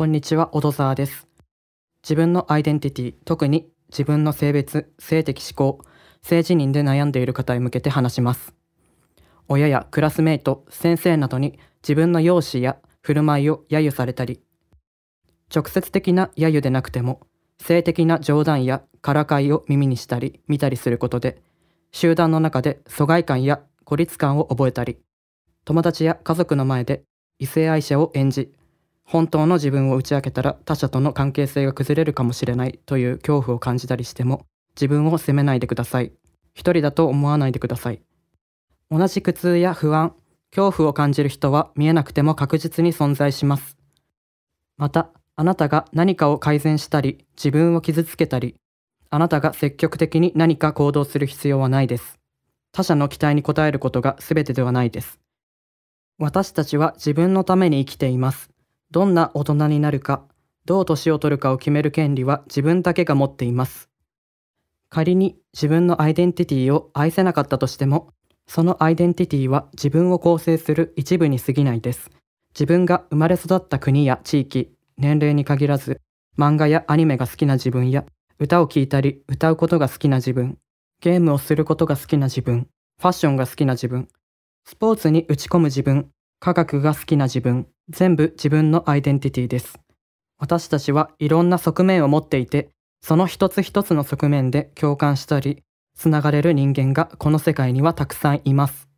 こんにちは、小どざです。自分のアイデンティティ、特に自分の性別、性的思考、性自認で悩んでいる方へ向けて話します。親やクラスメイト、先生などに自分の容姿や振る舞いを揶揄されたり、直接的な揶揄でなくても、性的な冗談やからかいを耳にしたり見たりすることで、集団の中で疎外感や孤立感を覚えたり、友達や家族の前で異性愛者を演じ、本当の自分を打ち明けたら他者との関係性が崩れるかもしれないという恐怖を感じたりしても自分を責めないでください一人だと思わないでください同じ苦痛や不安恐怖を感じる人は見えなくても確実に存在しますまたあなたが何かを改善したり自分を傷つけたりあなたが積極的に何か行動する必要はないです他者の期待に応えることが全てではないです私たちは自分のために生きていますどんな大人になるか、どう年を取るかを決める権利は自分だけが持っています。仮に自分のアイデンティティを愛せなかったとしても、そのアイデンティティは自分を構成する一部に過ぎないです。自分が生まれ育った国や地域、年齢に限らず、漫画やアニメが好きな自分や、歌を聴いたり歌うことが好きな自分、ゲームをすることが好きな自分、ファッションが好きな自分、スポーツに打ち込む自分、科学が好きな自分、全部自分のアイデンティティです。私たちはいろんな側面を持っていて、その一つ一つの側面で共感したり、つながれる人間がこの世界にはたくさんいます。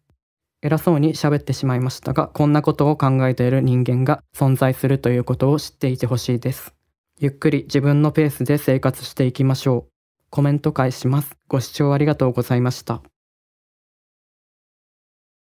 偉そうに喋ってしまいましたが、こんなことを考えている人間が存在するということを知っていてほしいです。ゆっくり自分のペースで生活していきましょう。コメント返します。ご視聴ありがとうございました。